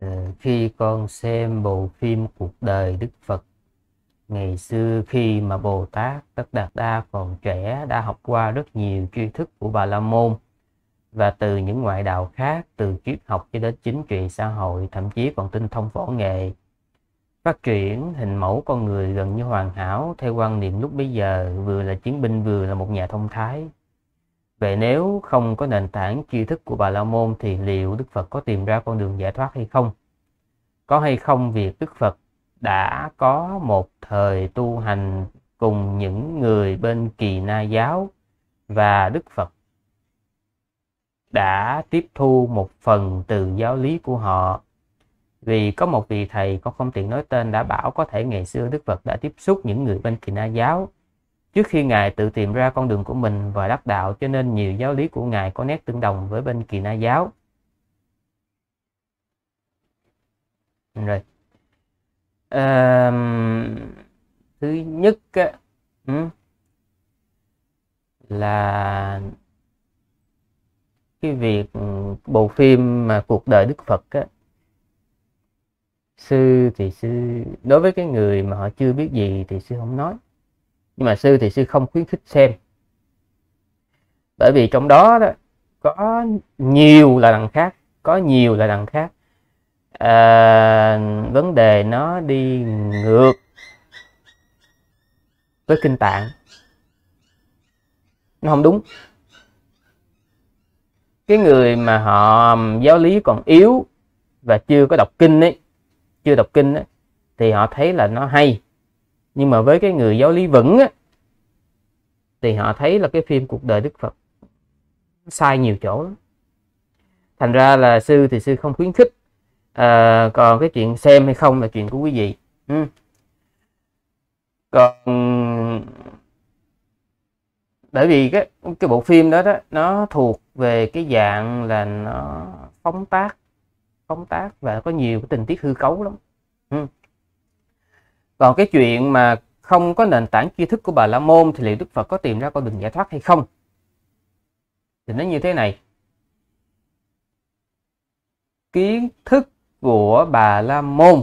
Ừ, khi con xem bộ phim cuộc đời đức phật ngày xưa khi mà bồ tát tất đạt đa còn trẻ đã học qua rất nhiều tri thức của bà la môn và từ những ngoại đạo khác từ triết học cho đến chính trị xã hội thậm chí còn tinh thông võ nghệ phát triển hình mẫu con người gần như hoàn hảo theo quan niệm lúc bấy giờ vừa là chiến binh vừa là một nhà thông thái vậy nếu không có nền tảng tri thức của bà la môn thì liệu đức phật có tìm ra con đường giải thoát hay không có hay không việc Đức Phật đã có một thời tu hành cùng những người bên kỳ na giáo và Đức Phật đã tiếp thu một phần từ giáo lý của họ vì có một vị thầy con không tiện nói tên đã bảo có thể ngày xưa Đức Phật đã tiếp xúc những người bên kỳ na giáo trước khi ngài tự tìm ra con đường của mình và đắc đạo cho nên nhiều giáo lý của ngài có nét tương đồng với bên kỳ na giáo rồi à, thứ nhất á, ừ, là cái việc bộ phim mà cuộc đời Đức Phật á sư thì sư đối với cái người mà họ chưa biết gì thì sư không nói nhưng mà sư thì sư không khuyến khích xem bởi vì trong đó đó có nhiều là đằng khác có nhiều là đằng khác à, vấn đề nó đi ngược với kinh tạng nó không đúng cái người mà họ giáo lý còn yếu và chưa có đọc kinh ấy chưa đọc kinh ấy, thì họ thấy là nó hay nhưng mà với cái người giáo lý vững ấy, thì họ thấy là cái phim cuộc đời đức phật sai nhiều chỗ lắm thành ra là sư thì sư không khuyến khích à, còn cái chuyện xem hay không là chuyện của quý vị ừ. còn bởi vì cái cái bộ phim đó đó nó thuộc về cái dạng là nó phóng tác phóng tác và có nhiều cái tình tiết hư cấu lắm ừ. còn cái chuyện mà không có nền tảng tri thức của bà la môn thì liệu đức phật có tìm ra con đường giải thoát hay không thì nó như thế này kiến thức của Bà La Môn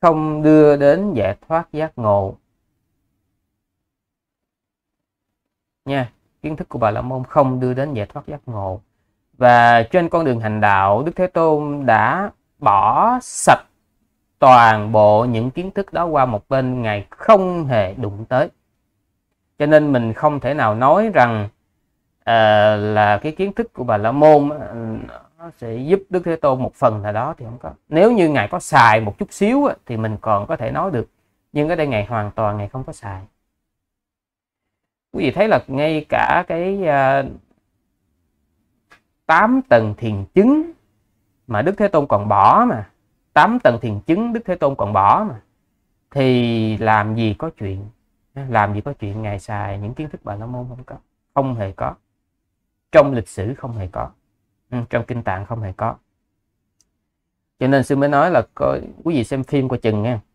không đưa đến giải thoát giác ngộ. Nha, kiến thức của Bà La Môn không đưa đến giải thoát giác ngộ. Và trên con đường hành đạo, Đức Thế Tôn đã bỏ sạch toàn bộ những kiến thức đó qua một bên, Ngài không hề đụng tới. Cho nên mình không thể nào nói rằng uh, là cái kiến thức của Bà La Môn uh, nó sẽ giúp Đức Thế Tôn một phần là đó thì không có nếu như ngài có xài một chút xíu thì mình còn có thể nói được nhưng ở đây ngài hoàn toàn ngài không có xài quý vị thấy là ngay cả cái uh, tầng thiền chứng mà Đức Thế Tôn còn bỏ mà tám tầng thiền chứng Đức Thế Tôn còn bỏ mà thì làm gì có chuyện làm gì có chuyện ngài xài những kiến thức bà la môn không có không hề có trong lịch sử không hề có Ừ, trong kinh tạng không hề có cho nên sư mới nói là có quý vị xem phim coi chừng nha